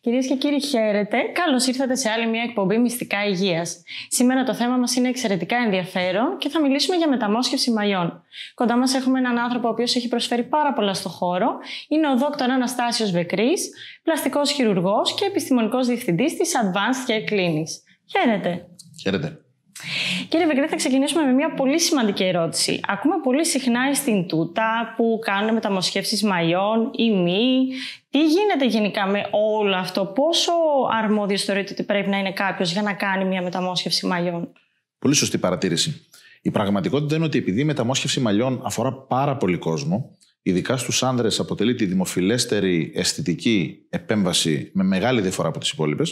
Κυρίες και κύριοι, χαίρετε. Καλώς ήρθατε σε άλλη μια εκπομπή Μυστικά Υγείας. Σήμερα το θέμα μας είναι εξαιρετικά ενδιαφέρον και θα μιλήσουμε για μεταμόσχευση μαλλιών. Κοντά μας έχουμε έναν άνθρωπο ο οποίος έχει προσφέρει πάρα πολλά στο χώρο. Είναι ο Δόκτωρ Αναστάσιος Βεκρής, πλαστικός χειρουργός και επιστημονικός διευθυντής της Advanced Care Clinics. Χαίρετε. Χαίρετε. Κύριε Βεγκρή, θα ξεκινήσουμε με μια πολύ σημαντική ερώτηση. Ακούμε πολύ συχνά στην τούτα που κάνουν μεταμοσχεύσεις μαλλιών ή μη. Τι γίνεται γενικά με όλο αυτό, πόσο αρμόδιος θεωρείτε ότι πρέπει να είναι κάποιος για να κάνει μια μεταμόσχευση μαλλιών. Πολύ σωστή παρατήρηση. Η πραγματικότητα είναι ότι επειδή η μεταμόσχευση μαλλιών αφορά πάρα πολύ κόσμο, ειδικά στους άνδρες αποτελεί τη δημοφιλέστερη αισθητική επέμβαση με μεγάλη διαφορά από τις υπόλοιπες,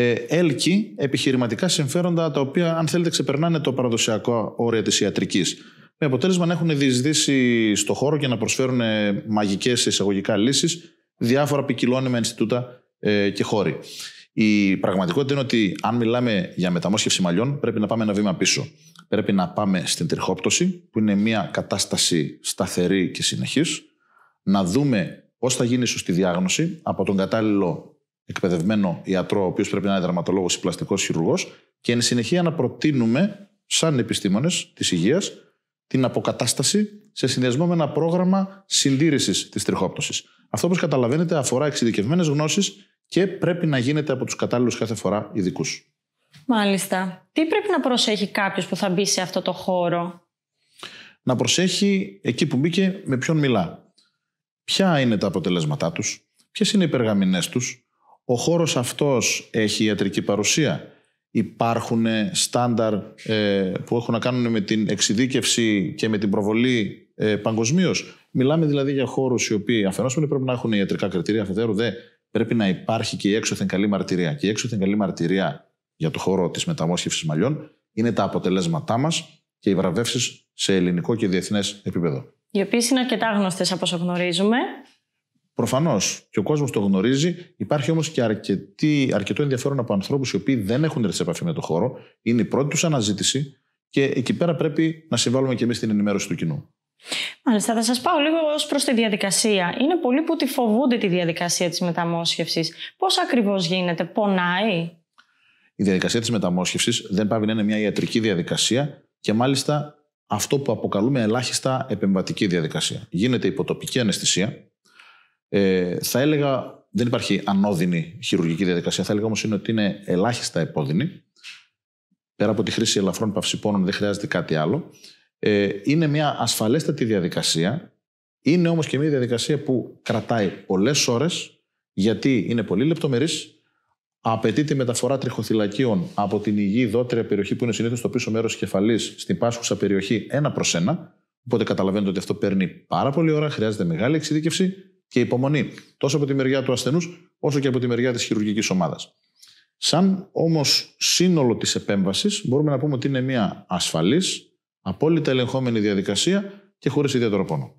ε, έλκει επιχειρηματικά συμφέροντα τα οποία, αν θέλετε, ξεπερνάνε το παραδοσιακό όριο της ιατρικής. Με αποτέλεσμα να έχουν διεισδύσει στο χώρο και να προσφέρουν ε, μαγικές εισαγωγικά λύσεις διάφορα ποικιλώνυμα Ινστιτούτα ε, και χώροι. Η πραγματικότητα είναι ότι αν μιλάμε για μεταμόσχευση μαλλιών, πρέπει να πάμε ένα βήμα πίσω. Πρέπει να πάμε στην τριχόπτωση, που είναι μια κατάσταση σταθερή και συνεχής, να δούμε πώς θα γίνει η σωστή διάγνωση από τον κατάλληλο εκπαιδευμένο ιατρό, ο οποίος πρέπει να είναι δραματολόγος ή πλαστικός χειρουργός, και εν συνεχεία να προτείνουμε, σαν επιστήμονες της υγείας, την αποκατάσταση σε συνδυασμό με ένα πρόγραμμα συντήρησης της τριχόπτωσης. Αυτό, όπως καταλαβαίνετε, αφορά εξειδικευμένες γνώσεις και πρέπει να γίνεται από τους κατάλληλους κάθε φορά ειδικούς. Μάλιστα. Τι πρέπει να προσέχει κάποιος που θα μπει σε αυτό το χώρο, Να προσέχει εκεί που μπήκε με ποιον μιλά. Ποια είναι τα αποτελέσματά τους, ποιες είναι οι υπεργαμηνέ τους, ο χώρος αυτός έχει ιατρική παρουσία. Υπάρχουν ε, στάνταρ ε, που έχουν να κάνουν με την εξειδίκευση και με την προβολή ε, παγκοσμίως. Μιλάμε δηλαδή για χώρους οι οποίοι αφενός πρέπει να έχουν ιατρικά κριτήρια, αφετέρου δε πρέπει να υπάρχει και η έξωθεν καλή μαρτυρία. Και η έξωθεν καλή μαρτυρία για το χώρο της μεταμόσχευσης μαλλιών είναι τα αποτελέσματά μας και οι βραβεύσεις σε ελληνικό και διεθνές επίπεδο. Οι οποίες είναι αρκετά γνωστές από όσο γνωρίζουμε. Προφανώς και ο κόσμος το γνωρίζει. Υπάρχει όμως και αρκετή, αρκετό ενδιαφέρον από ανθρώπους οι οποίοι δεν έχουν έρθει σε επαφή με το χώρο. Είναι η πρώτη τους αναζήτηση και εκεί πέρα πρέπει να συμβάλλουμε και εμείς στην ενημέρωση του κοινού. Μάλιστα, θα σας πάω λίγο ως προς τη διαδικασία. Είναι πολλοί που τη φοβούνται τη διαδικασία της μεταμόσχευσης. Πώς ακριβώς γίνεται, πονάει. Η διαδικασία της μεταμόσχευσης δεν πάει να είναι μια ιατρική διαδικασία και μάλιστα αυτό που αποκαλούμε ελάχιστα επεμβατική διαδικασία. Γίνεται υποτοπική αναισθησία, ε, θα έλεγα, δεν υπάρχει ανώδυνη χειρουργική διαδικασία. Θα έλεγα όμως είναι ότι είναι ελάχιστα επώδυνη. Πέρα από τη χρήση ελαφρών παυσιπώνων, δεν χρειάζεται κάτι άλλο. Ε, είναι μια ασφαλέστατη διαδικασία. Είναι όμως και μια διαδικασία που κρατάει πολλές ώρες, γιατί είναι πολύ λεπτομερής. Απαιτεί τη μεταφορά τριχοθυλακίων από την υγιή δότρια περιοχή που είναι συνήθως το πίσω μέρος της κεφαλής στην πάσχουσα περιοχή ένα προς ένα. Οπότε καταλαβαίνετε ότι αυτό παίρνει πάρα πολύ ώρα, χρειάζεται μεγάλη εξειδίκευση και υπομονή, τόσο από τη μεριά του ασθενούς, όσο και από τη μεριά της χειρουργικής ομάδας. Σαν όμως σύνολο της επέμβασης, μπορούμε να πούμε ότι είναι μια ασφαλής, απόλυτα ελεγχόμενη διαδικασία και χωρίς ιδιαίτερο πόνο.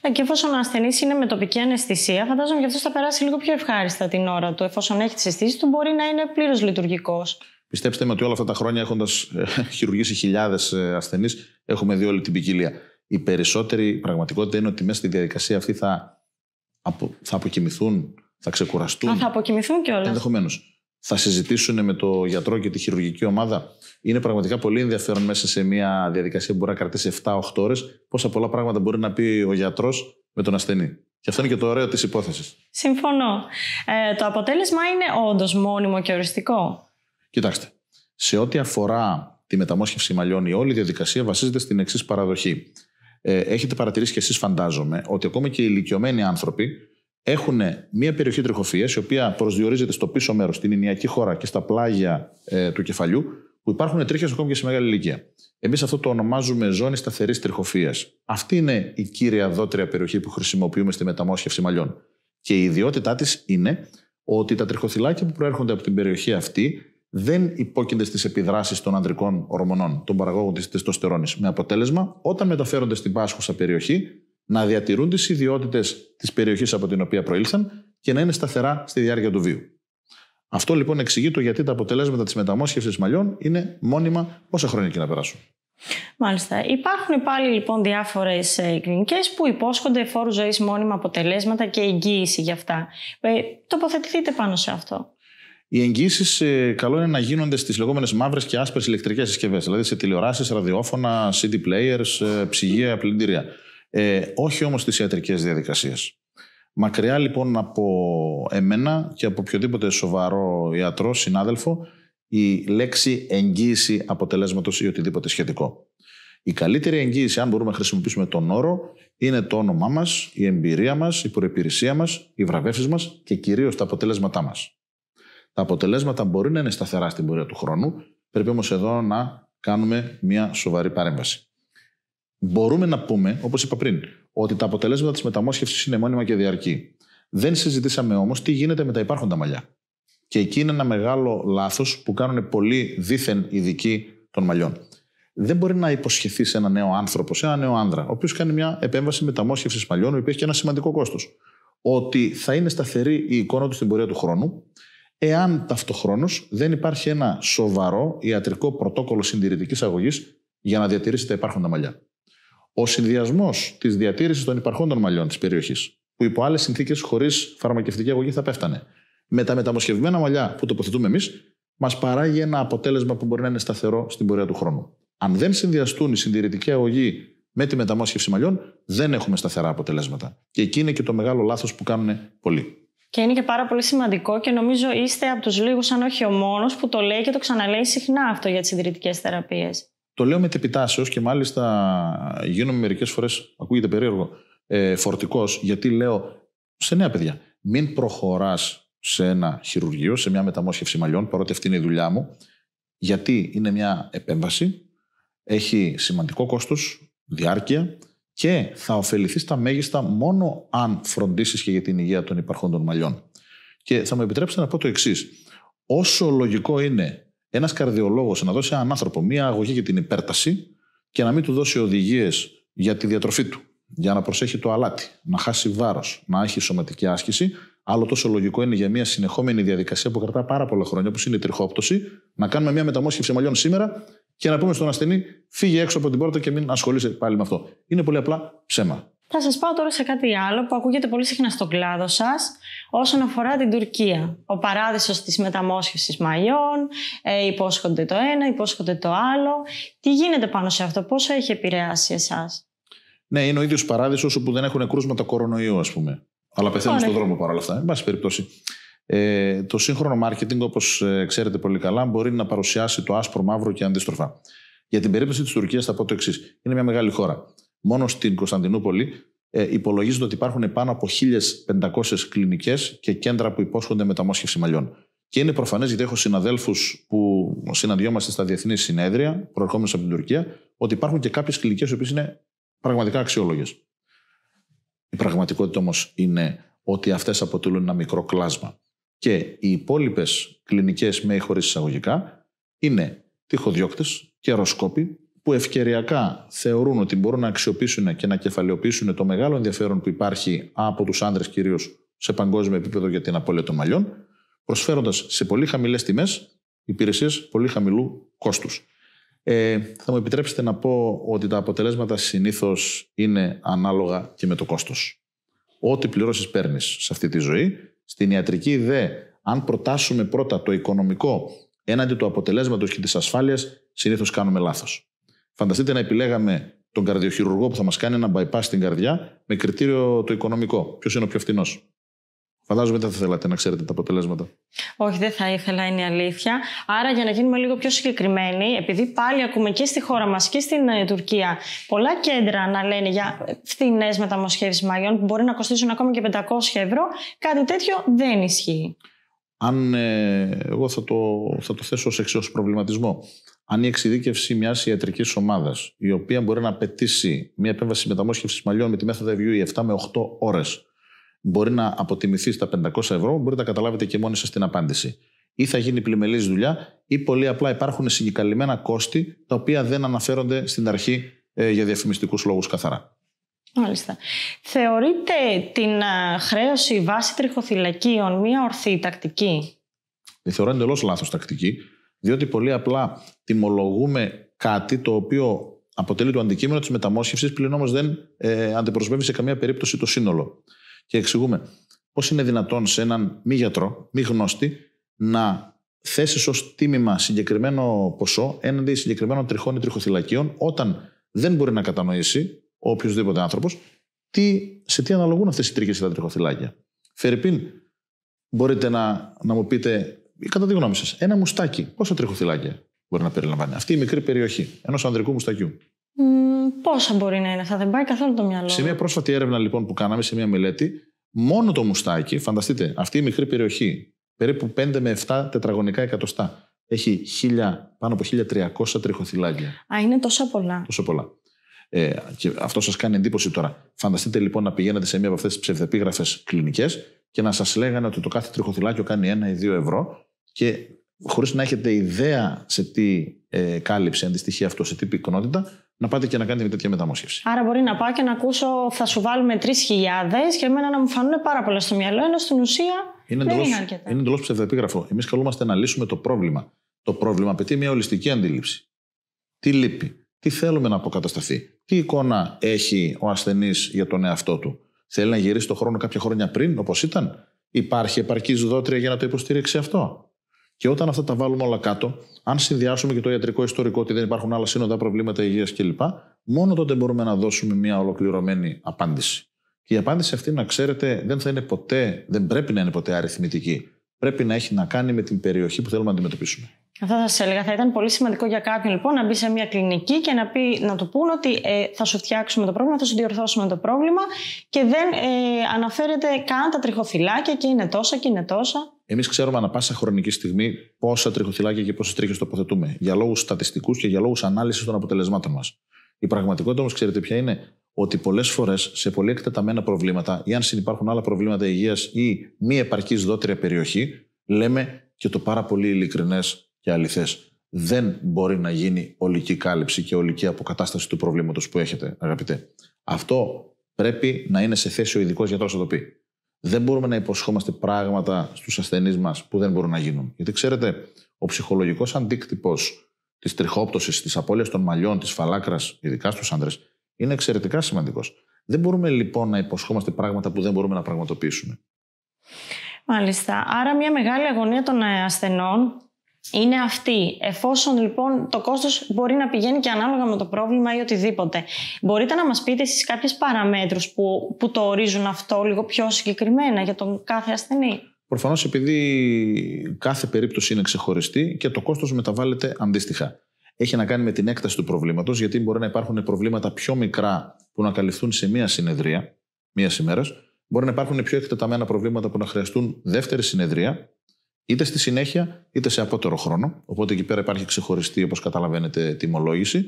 Ε, και εφόσον ο ασθενής είναι με τοπική αναισθησία, φαντάζομαι ότι αυτός θα περάσει λίγο πιο ευχάριστα την ώρα του. Εφόσον έχει τις αισθήσεις του, μπορεί να είναι πλήρως λειτουργικός. Πιστέψτε με ότι όλα αυτά τα χρόνια, έχοντας ε, χειρουργήσει χιλιάδες ασθενείς, έχουμε δει όλη την ποικιλία. Η περισσότερη πραγματικότητα είναι ότι μέσα στη διαδικασία αυτή θα απο, θα αποκοιμηθούν, θα ξεκουραστούν. Α, θα αποκοιμηθούν κιόλας. Ενδεχομένως. Θα συζητήσουν με το γιατρό και τη χειρουργική ομάδα. Είναι πραγματικά πολύ ενδιαφέρον μέσα σε μια διαδικασία που μπορεί να κρατήσει 7-8 ώρες πόσα πολλά πράγματα μπορεί να πει ο γιατρός με τον ασθενή. Και αυτό είναι και το ωραίο της υπόθεσης. Συμφωνώ. Ε, το αποτέλεσμα είναι όντως μόνιμο και οριστικό. Κοιτάξτε, σε ό,τι αφορά τη μεταμόσχευση μαλλιών, η όλη διαδικασία βασίζεται στην εξής παραδοχή. Ε, έχετε παρατηρήσει κι εσείς φαντάζομαι ότι ακόμα και οι ηλικιωμένοι άνθρωποι έχουν μια περιοχή τροχοφυΐας η οποία προσδιορίζεται στο πίσω μέρος, στην ηνιακή χώρα και στα πλάγια ε, του κεφαλιού που υπάρχουν τρίχες ακόμη και σε μεγάλη ηλικία. Εμείς αυτό το ονομάζουμε ζώνη σταθερής τριχοφίας. Αυτή είναι η κύρια δότρια περιοχή που χρησιμοποιούμε στη μεταμόσχευση μαλλιών. Και η ιδιότητά της είναι ότι τα τριχοθυλάκια που προέρχονται από την περιοχή αυτή δεν υπόκεινται στις επιδράσεις των ανδρικών ορμονών, των παραγόγων της τεστοστερόνης. Με αποτέλεσμα, όταν μεταφέρονται στην πάσχουσα περιοχή, να διατηρούν τις ιδιότητες της περιοχής από την οποία προήλθαν και να είναι σταθερά στη διάρκεια του βίου. Αυτό λοιπόν εξηγεί το γιατί τα αποτελέσματα της μεταμόσχευσης μαλλιών είναι μόνιμα όσα χρόνια και να περάσουν. Μάλιστα. Υπάρχουν πάλι λοιπόν διάφορες κλινικές που υπόσχονται φόρου ζωής μόνιμα αποτελέσματα και εγγύηση για αυτά. Ε, τοποθετηθείτε πάνω σε αυτό. Οι εγγύσεις ε, καλό είναι να γίνονται στις λεγόμενες μαύρες και άσπρες ηλεκτρικές συσκευές, δηλαδή σε τηλεοράσεις, ραδιόφωνα, CD players, ε, ψυγεία, πλυντήρια. Ε, όχι όμως στι ιατρικές διαδικασίες. Μακριά λοιπόν από εμένα και από οποιοδήποτε σοβαρό ιατρό, συνάδελφο, η λέξη εγγύηση αποτελέσματος ή οτιδήποτε σχετικό. Η καλύτερη εγγύηση, αν μπορούμε να χρησιμοποιήσουμε τον όρο, είναι το όνομά μας, η εμπειρία μας, η προπηρεσία μας, οι βραβεύσεις μας και κυρίως τα αποτελέσματά μας. Τα αποτελέσματα μπορεί να είναι σταθερά στην πορεία του χρόνου, πρέπει όμως εδώ να κάνουμε μια σοβαρή παρέμβαση. Μπορούμε να πούμε, όπως είπα πριν, ότι τα αποτελέσματα της μεταμόσχευσης είναι μόνιμα και διαρκή. Δεν συζητήσαμε όμως τι γίνεται με τα υπάρχοντα μαλλιά. Και εκεί είναι ένα μεγάλο λάθος που κάνουν πολλοί δίθεν ειδικοί των μαλλιών. Δεν μπορεί να υποσχεθεί σε ένα νέο άνθρωπο, σε ένα νέο άνδρα, ο οποίος κάνει μια επέμβαση μεταμόσχευσης μαλλιών, η οποία έχει ένα σημαντικό κόστος. Ότι θα είναι σταθερή η εικόνα του στην πορεία του χρόνου, εάν ταυτοχρόνως δεν υπάρχει ένα σοβαρό ιατρικό πρωτόκολλο συντηρητικής αγωγής για να διατηρήσει τα υπάρχοντα μαλλιά. Ο συνδυασμός της διατήρησης των υπαρχόντων μαλλιών της περιοχής, που υπό άλλες συνθήκες χωρίς φαρμακευτική αγωγή θα πέφτανε, με τα μεταμοσχευμένα μαλλιά που τοποθετούμε εμείς, μας παράγει ένα αποτέλεσμα που μπορεί να είναι σταθερό στην πορεία του χρόνου. Αν δεν συνδυαστούν η συντηρητική αγωγή με τη μεταμόσχευση μαλλιών, δεν έχουμε σταθερά αποτελέσματα. Και εκεί είναι και το μεγάλο λάθος που κάνουν πολλοί. Και είναι και πάρα πολύ σημαντικό και νομίζω είστε από τους λίγους, αν όχι ο μόνος, που το λέει και το ξαναλέει συχνά αυτό για τις συντηρητικέ θεραπείες. Το λέω με τεπιτάσεως και μάλιστα γίνομαι μερικές φορές, ακούγεται περίεργο, ε, φορτικός, γιατί λέω σε νέα παιδιά, μην προχωράς σε ένα χειρουργείο, σε μια μεταμόσχευση μαλλιών, παρότι αυτή είναι η δουλειά μου, γιατί είναι μια επέμβαση, έχει σημαντικό κόστος, διάρκεια, και θα ωφεληθείς τα μέγιστα μόνο αν φροντίσεις και για την υγεία των υπαρχόντων μαλλιών. Και θα μου επιτρέψετε να πω το εξής. Όσο λογικό είναι ένας καρδιολόγος να δώσει έναν άνθρωπο μία αγωγή για την υπέρταση και να μην του δώσει οδηγίες για τη διατροφή του, για να προσέχει το αλάτι, να χάσει βάρος, να έχει σωματική άσκηση, άλλο τόσο λογικό είναι για μια συνεχόμενη διαδικασία που κρατά πάρα πολλά χρόνια, όπως είναι η τριχόπτωση, να κάνουμε μια μεταμόσχευση μαλλιών σήμερα και να πούμε στον ασθενή, φύγε έξω από την πόρτα και μην ασχολείσαι πάλι με αυτό. Είναι πολύ απλά ψέμα. Θα σας πάω τώρα σε κάτι άλλο που ακούγεται πολύ συχνά στον κλάδο σας όσον αφορά την Τουρκία. Ο παράδεισος της μεταμόσχευσης μαλλιών, ε, υπόσχονται το ένα, υπόσχονται το άλλο. Τι γίνεται πάνω σε αυτό, πόσο έχει επηρεάσει εσάς. Ναι, είναι ο ίδιος παράδεισος όπου δεν έχουν κρούσματα κορονοϊού ας πούμε. Αλλά πεθαίνουν στον δρόμο παρόλα αυτά, εν πάση περιπτώσει. Ε, το σύγχρονο μάρκετινγκ, όπως ε, ξέρετε πολύ καλά, μπορεί να παρουσιάσει το άσπρο, μαύρο και αντίστροφα. Για την περίπτωση της Τουρκίας θα πω το εξής. Είναι μια μεγάλη χώρα. Μόνο στην Κωνσταντινούπολη ε, υπολογίζονται ότι υπάρχουν πάνω από 1.500 κλινικές και κέντρα που υπόσχονται μεταμόσχευση μαλλιών. Και είναι προφανές, γιατί έχω συναδέλφους που συναντιόμαστε στα διεθνή συνέδρια, προερχόμενους από την Τουρκία, ότι υπάρχουν και κάποιες κλινικές που είναι πραγματικά αξιόλογες. Η πραγματικότητα όμως είναι ότι αυτές αποτελούν ένα μικρό κλάσμα και οι υπόλοιπες κλινικές με ή χωρίς εισαγωγικά είναι τυχοδιώκτες και αεροσκόποι που ευκαιριακά θεωρούν ότι μπορούν να αξιοποιήσουν και να κεφαλαιοποιήσουν το μεγάλο ενδιαφέρον που υπάρχει από τους άντρε κυρίως σε παγκόσμιο επίπεδο για την απώλεια των μαλλιών, προσφέροντας σε πολύ χαμηλές τιμές υπηρεσίες πολύ χαμηλού κόστους. Ε, θα μου επιτρέψετε να πω ότι τα αποτελέσματα συνήθως είναι ανάλογα και με το κόστος. Ό,τι πληρώσεις παίρνεις σε αυτή τη ζωή στην ιατρική δε, αν προτάσουμε πρώτα το οικονομικό έναντι του αποτελέσματος και της ασφάλειας, συνήθως κάνουμε λάθος. Φανταστείτε να επιλέγαμε τον καρδιοχειρουργό που θα μας κάνει ένα bypass στην καρδιά με κριτήριο το οικονομικό. Ποιος είναι ο πιο φθηνό. Φαντάζομαι δεν θα θέλατε να ξέρετε τα αποτελέσματα. Όχι, δεν θα ήθελα, είναι η αλήθεια. Άρα, για να γίνουμε λίγο πιο συγκεκριμένοι, επειδή πάλι ακούμε και στη χώρα μας και στην ε, Τουρκία πολλά κέντρα να λένε για φθηνές μεταμοσχεύσεις μαλλιών που μπορεί να κοστίσουν ακόμα και 500 ευρώ, κάτι τέτοιο δεν ισχύει. Αν ε, εγώ θα το, θα το θέσω ως εξής προβληματισμό. Αν η εξειδίκευση μιας ιατρικής ομάδας, η οποία μπορεί να απαιτήσει μια επέμβαση μεταμόσχευσης μαλλιών με τη μέθοδο EVU 7 e με 8 ώρες, μπορεί να αποτιμηθεί στα 500 ευρώ, μπορείτε να καταλάβετε και μόνοι σας την απάντηση. Ή θα γίνει πλημελή δουλειά, ή πολύ απλά υπάρχουν συγκεκαλυμμένα κόστη τα οποία δεν αναφέρονται στην αρχή ε, για διαφημιστικούς λόγους καθαρά. Μάλιστα. Θεωρείτε την α, ε, χρέωση βάση τριχοθυλακίων μία ορθή τακτική. Δεν θεωρώ εντελώς λάθος τακτική, διότι πολύ απλά τιμολογούμε κάτι το οποίο αποτελεί το αντικείμενο της μεταμόσχευσης, πλην όμως δεν ε, αντιπροσωπεύει σε καμία περίπτωση το σύνολο και εξηγούμε πώς είναι δυνατόν σε έναν μη γιατρό, μη γνώστη, να θέσεις ως τίμημα συγκεκριμένο ποσό έναντι συγκεκριμένων τριχών ή τριχοθυλακίων όταν δεν μπορεί να κατανοήσει ο οποιοδήποτε άνθρωπο, σε τι αναλογούν αυτές οι τρίχε ή τα τριχοθυλάκια. Φερρυπίν, μπορείτε να, να μου πείτε, κατά τη γνώμη σας, ένα μουστάκι, πόσα τριχοθυλάκια μπορεί να περιλαμβάνει αυτή η μικρή περιοχή ενο ανδρικού μουστακιού. Πόσα μπορεί να είναι αυτά, δεν πάει καθόλου το μυαλό. Σε μια πρόσφατη έρευνα λοιπόν που κάναμε, σε μια μελέτη, μόνο το μουστάκι, φανταστείτε, αυτή η μικρή περιοχή, περίπου 5 με 7 τετραγωνικά εκατοστά, έχει 1000, πάνω από 1300 τριχοθυλάκια. Α, είναι τόσο πολλά. Τόσο πολλά. Ε, και αυτό σας κάνει εντύπωση τώρα. Φανταστείτε λοιπόν να πηγαίνετε σε μία από αυτές τις ψευδεπίγραφες κλινικές και να σας λέγανε ότι το κάθε τριχοθυλάκιο κάνει ένα ή δύο ευρώ και χωρίς να έχετε ιδέα σε τι ε, κάλυψη αντιστοιχεί αυτό σε τύπη πυκνότητα, να πάτε και να κάνετε μια τέτοια μεταμόσχευση. Άρα μπορεί να πάω και να ακούσω, θα σου βάλουμε 3.000 και εμένα να μου φανούν πάρα πολλά στο μυαλό, ενώ στην ουσία είναι δεν είναι αρκετά. Είναι εντελώς ψευδεπίγραφο. Εμείς καλούμαστε να λύσουμε το πρόβλημα. Το πρόβλημα απαιτεί μια ολιστική αντίληψη. Τι λείπει, τι θέλουμε να αποκατασταθεί, τι εικόνα έχει ο ασθενής για τον εαυτό του. Θέλει να γυρίσει το χρόνο κάποια χρόνια πριν, όπως ήταν. Υπάρχει επαρκή δότρια για να το υποστηρίξει αυτό. Και όταν αυτά τα βάλουμε όλα κάτω, αν συνδυάσουμε και το ιατρικό ιστορικό ότι δεν υπάρχουν άλλα σύνοδα προβλήματα υγείας κλπ., μόνο τότε μπορούμε να δώσουμε μια ολοκληρωμένη απάντηση. Και η απάντηση αυτή, να ξέρετε, δεν θα είναι ποτέ, δεν πρέπει να είναι ποτέ αριθμητική. Πρέπει να έχει να κάνει με την περιοχή που θέλουμε να αντιμετωπίσουμε. Αυτό θα σας έλεγα. Θα ήταν πολύ σημαντικό για κάποιον λοιπόν να μπει σε μια κλινική και να, πει, να του πούνε ότι ε, θα σου φτιάξουμε το πρόβλημα, θα σου διορθώσουμε το πρόβλημα και δεν ε, αναφέρεται καν τα τριχοφυλάκια και είναι τόσα και είναι τόσα. Εμείς ξέρουμε ανά πάσα χρονική στιγμή πόσα τριχοθυλάκια και πόσες τρίχες τοποθετούμε. Για λόγους στατιστικούς και για λόγους ανάλυσης των αποτελεσμάτων μας. Η πραγματικότητα όμως, ξέρετε ποια είναι, ότι πολλές φορές σε πολύ εκτεταμένα προβλήματα, ή αν συνεπάρχουν άλλα προβλήματα υγείας ή μη επαρκής δότρια περιοχή, λέμε και το πάρα πολύ ειλικρινές και αληθές. Δεν μπορεί να γίνει ολική κάλυψη και ολική αποκατάσταση του προβλήματος που έχετε, αγαπητέ. Αυτό πρέπει να είναι σε θέση ο ειδικός γιατρός να το πει. Δεν μπορούμε να υποσχόμαστε πράγματα στους ασθενείς μας που δεν μπορούν να γίνουν. Γιατί ξέρετε, ο ψυχολογικός αντίκτυπος της τριχόπτωσης, της απώλειας των μαλλιών, της φαλάκρας, ειδικά στους άντρε, είναι εξαιρετικά σημαντικός. Δεν μπορούμε λοιπόν να υποσχόμαστε πράγματα που δεν μπορούμε να πραγματοποιήσουμε. Μάλιστα. Άρα, μια μεγάλη αγωνία των ε, ασθενών είναι αυτή. Εφόσον λοιπόν το κόστος μπορεί να πηγαίνει και ανάλογα με το πρόβλημα ή οτιδήποτε. Μπορείτε να μας πείτε εσείς κάποιες παραμέτρους που, που το ορίζουν αυτό λίγο πιο συγκεκριμένα για τον κάθε ασθενή. Προφανώς επειδή κάθε περίπτωση είναι ξεχωριστή και το κόστος μεταβάλλεται αντίστοιχα. Έχει να κάνει με την έκταση του προβλήματος, γιατί μπορεί να υπάρχουν προβλήματα πιο μικρά που να καλυφθούν σε μία συνεδρία, μίας ημέρας. Μπορεί να υπάρχουν πιο εκτεταμένα προβλήματα που να χρειαστούν δεύτερη συνεδρία είτε στη συνέχεια είτε σε απότερο χρόνο. Οπότε εκεί πέρα υπάρχει ξεχωριστή, όπως καταλαβαίνετε, τιμολόγηση.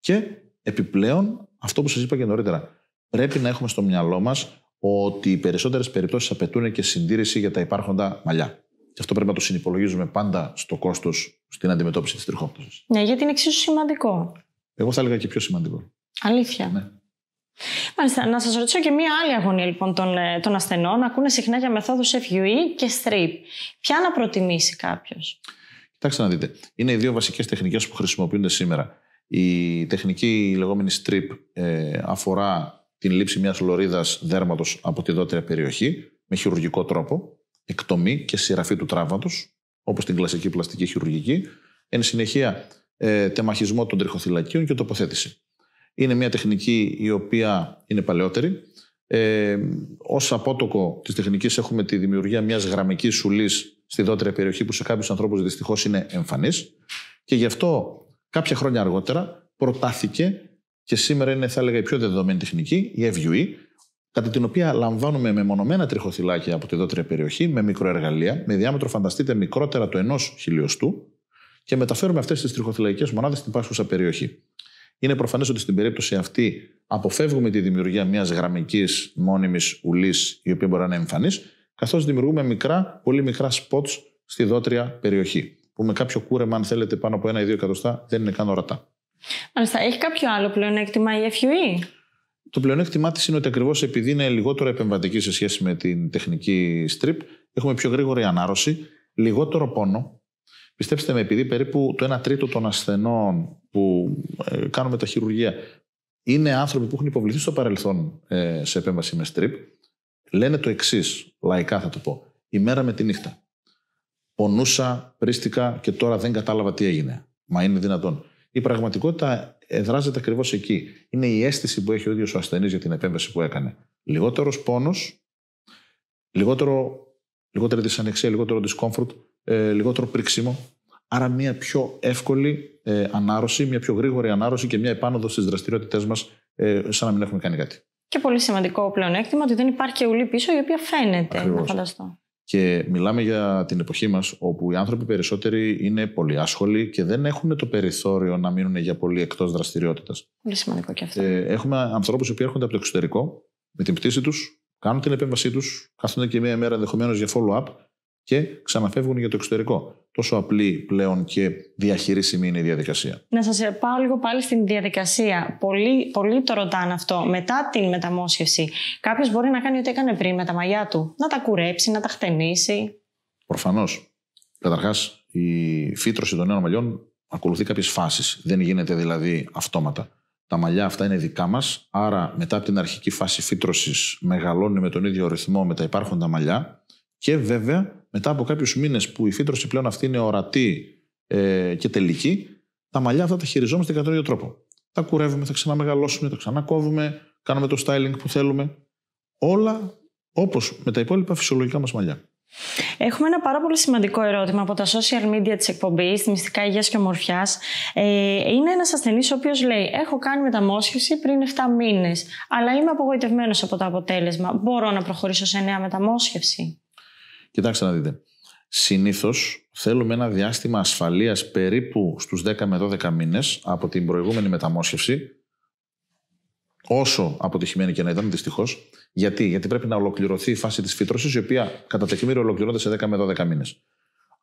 Και επιπλέον, αυτό που σας είπα και νωρίτερα, πρέπει να έχουμε στο μυαλό μας ότι οι περισσότερες περιπτώσεις απαιτούν και συντήρηση για τα υπάρχοντα μαλλιά. Και αυτό πρέπει να το συνυπολογίζουμε πάντα στο κόστος στην αντιμετώπιση της τριχόπτωσης. Ναι, γιατί είναι εξίσου σημαντικό. Εγώ θα έλεγα και πιο σημαντικό. Αλήθεια. Ναι. Μάλιστα, να σας ρωτήσω και μία άλλη αγωνία λοιπόν των, ε, των ασθενών. Ακούνε συχνά για μεθόδους FUE και STRIP. Ποια να προτιμήσει κάποιος. Κοιτάξτε να δείτε. Είναι οι δύο βασικές τεχνικές που χρησιμοποιούνται σήμερα. Η τεχνική λεγόμενη strip ε, αφορά την λήψη μιας λωρίδας δέρματος από τη δότερη περιοχή με χειρουργικό τρόπο, εκτομή και συραφή του τράβαντος, όπως την κλασική πλαστική χειρουργική, εν συνεχεία ε, τεμαχισμό των τριχοθυλακίων και τοποθέτηση. Είναι μια τεχνική η οποία είναι παλαιότερη. Ε, Ως απότοκο της τεχνικής έχουμε τη δημιουργία μιας γραμμικής σουλής στη δότερη περιοχή που σε κάποιους ανθρώπους δυστυχώς είναι εμφανής. Και γι' αυτό κάποια χρόνια αργότερα προτάθηκε και σήμερα είναι, θα έλεγα, η πιο δεδομένη τεχνική, η FUE, κατά την οποία λαμβάνουμε μεμονωμένα τριχοθυλάκια από τη δότερη περιοχή με μικροεργαλεία, με διάμετρο φανταστείτε μικρότερα του ενός χιλιοστού και μεταφέρουμε αυτές τις τριχοθυλακέ μονάδες στην πάσχουσα περιοχή. Είναι προφανές ότι στην περίπτωση αυτή αποφεύγουμε τη δημιουργία μιας γραμμικής μόνιμης ουλής, η οποία μπορεί να είναι εμφανής, καθώς δημιουργούμε μικρά, πολύ μικρά σποτ στη δότρια περιοχή, που με κάποιο κούρεμα, αν θέλετε, πάνω από ένα ή δύο εκατοστά δεν είναι καν ορατά. Μάλιστα. Έχει κάποιο άλλο πλεονέκτημα η FUE. Το πλεονέκτημά της είναι ότι ακριβώς επειδή είναι λιγότερο επεμβατική σε σχέση με την τεχνική strip, έχουμε πιο γρήγορη ανάρρωση, λιγότερο πόνο, Πιστέψτε με, επειδή περίπου το 1 τρίτο των ασθενών που ε, κάνουμε τα χειρουργία είναι άνθρωποι που έχουν υποβληθεί στο παρελθόν ε, σε επέμβαση με στριπ, λένε το εξής, λαϊκά θα το πω. Η μέρα με τη νύχτα. Πονούσα, πρίστηκα και τώρα δεν κατάλαβα τι έγινε. Μα είναι δυνατόν. Η πραγματικότητα εδράζεται ακριβώς εκεί. Είναι η αίσθηση που έχει ο ίδιος ο ασθενής για την επέμβαση που έκανε. Λιγότερος πόνος, λιγότερο, λιγότερη δυσανεξία, λιγότερο discomfort, ε, λιγότερο πρίξιμο. Άρα μια πιο εύκολη ε, ανάρρωση, μια πιο γρήγορη ανάρρωση και μια επάνωδο στις δραστηριότητές μας, ε, σαν να μην έχουμε κάνει κάτι. Και πολύ σημαντικό πλεονέκτημα ότι δεν υπάρχει και ουλή πίσω η οποία φαίνεται, Ακριβώς. να φανταστώ. Και μιλάμε για την εποχή μας, όπου οι άνθρωποι περισσότεροι είναι πολύ άσχολοι και δεν έχουν το περιθώριο να μείνουν για πολύ εκτός δραστηριότητας. Πολύ σημαντικό και αυτό. Ε, έχουμε ανθρώπους που έρχονται από το εξωτερικό με την πτήση τους, κάνουν την επέμβασή τους, κάθονται και μία μέρα ενδεχομένως για follow-up και ξαναφεύγουν για το εξωτερικό. Τόσο απλή πλέον και διαχειρίσιμη είναι η διαδικασία. Να σας πάω λίγο πάλι στην διαδικασία. Πολλοί, πολύ το ρωτάνε αυτό. Μετά την μεταμόσχευση, κάποιος μπορεί να κάνει ό,τι έκανε πριν με τα μαλλιά του. Να τα κουρέψει, να τα χτενίσει. Προφανώς. Καταρχάς, η φύτρωση των νέων μαλλιών ακολουθεί κάποιες φάσεις. Δεν γίνεται δηλαδή αυτόματα. Τα μαλλιά αυτά είναι δικά μας, άρα μετά από την αρχική φάση φύτρωσης μεγαλώνει με τον ίδιο ρυθμό με τα υπάρχοντα μαλλιά. Και βέβαια, μετά από κάποιους μήνες που η φύτρωση πλέον αυτή είναι ορατή ε, και τελική, τα μαλλιά αυτά τα χειριζόμαστε κατά τον ίδιο τρόπο. Τα κουρεύουμε, θα ξαναμεγαλώσουμε, τα ξανακόβουμε, κάνουμε το styling που θέλουμε. Όλα όπως με τα υπόλοιπα φυσιολογικά μας μαλλιά. Έχουμε ένα πάρα πολύ σημαντικό ερώτημα από τα social media της εκπομπής «Μυστικά υγείας και ομορφιάς. Ε, είναι ένας ασθενής ο οποίος λέει «Έχω κάνει μεταμόσχευση πριν 7 μήνες, αλλά είμαι απογοητευμένος από το αποτέλεσμα. Μπορώ να προχωρήσω σε νέα μεταμόσχευση» Κοιτάξτε να δείτε. Συνήθως θέλουμε ένα διάστημα ασφαλείας περίπου στους 10 με 12 μήνες από την προηγούμενη μεταμόσχευση. Όσο αποτυχημένη και να ήταν, δυστυχώς. Γιατί? Γιατί πρέπει να ολοκληρωθεί η φάση της φύτρωσης, η οποία κατά τεκμήριο ολοκληρώνεται σε 10 με 12 μήνε.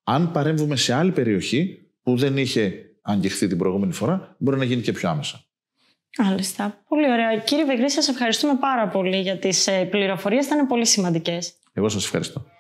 Αν παρέμβουμε σε άλλη περιοχή που δεν είχε αγγιχθεί την προηγούμενη φορά, μπορεί να γίνει και πιο άμεσα. Μάλιστα. Πολύ ωραία. Κύριε Βεγγρή, σας ευχαριστούμε πάρα πολύ για τις ε, πληροφορίες. Ήταν πολύ σημαντικές. Εγώ σας ευχαριστώ.